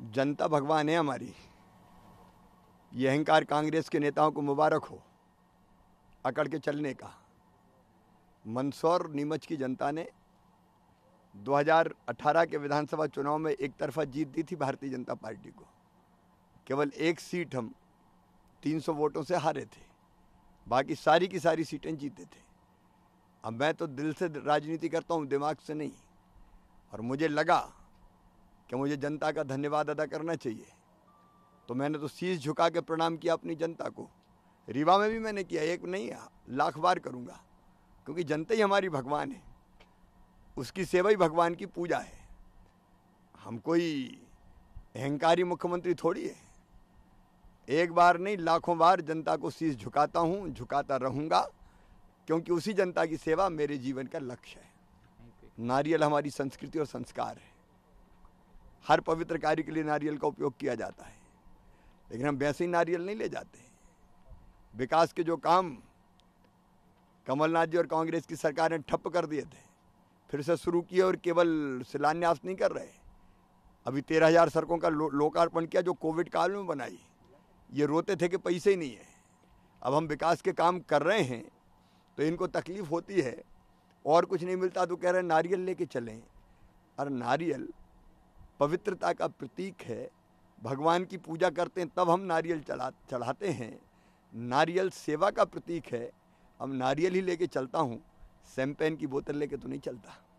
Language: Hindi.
जनता भगवान है हमारी ये अहंकार कांग्रेस के नेताओं को मुबारक हो अकड़ के चलने का मंदसौर नीमच की जनता ने 2018 के विधानसभा चुनाव में एक तरफा जीत दी थी भारतीय जनता पार्टी को केवल एक सीट हम 300 वोटों से हारे थे बाकी सारी की सारी सीटें जीते थे अब मैं तो दिल से राजनीति करता हूँ दिमाग से नहीं और मुझे लगा कि मुझे जनता का धन्यवाद अदा करना चाहिए तो मैंने तो शीश झुका के प्रणाम किया अपनी जनता को रीवा में भी मैंने किया एक नहीं लाख बार करूँगा क्योंकि जनता ही हमारी भगवान है उसकी सेवा ही भगवान की पूजा है हम कोई अहंकारी मुख्यमंत्री थोड़ी है एक बार नहीं लाखों बार जनता को शीश झुकाता हूँ झुकाता रहूँगा क्योंकि उसी जनता की सेवा मेरे जीवन का लक्ष्य है नारियल हमारी संस्कृति और संस्कार है हर पवित्र कार्य के लिए नारियल का उपयोग किया जाता है लेकिन हम वैसे ही नारियल नहीं ले जाते विकास के जो काम कमलनाथ जी और कांग्रेस की सरकार ने ठप कर दिए थे फिर से शुरू किए और केवल शिलान्यास नहीं कर रहे अभी तेरह हजार सड़कों का लो, लोकार्पण किया जो कोविड काल में बनाई ये रोते थे कि पैसे ही नहीं है अब हम विकास के काम कर रहे हैं तो इनको तकलीफ होती है और कुछ नहीं मिलता तो कह रहे हैं नारियल लेके चलें और नारियल पवित्रता का प्रतीक है भगवान की पूजा करते हैं तब हम नारियल चढ़ा चढ़ाते हैं नारियल सेवा का प्रतीक है अब नारियल ही लेके चलता हूँ सैम्पेन की बोतल लेके तो नहीं चलता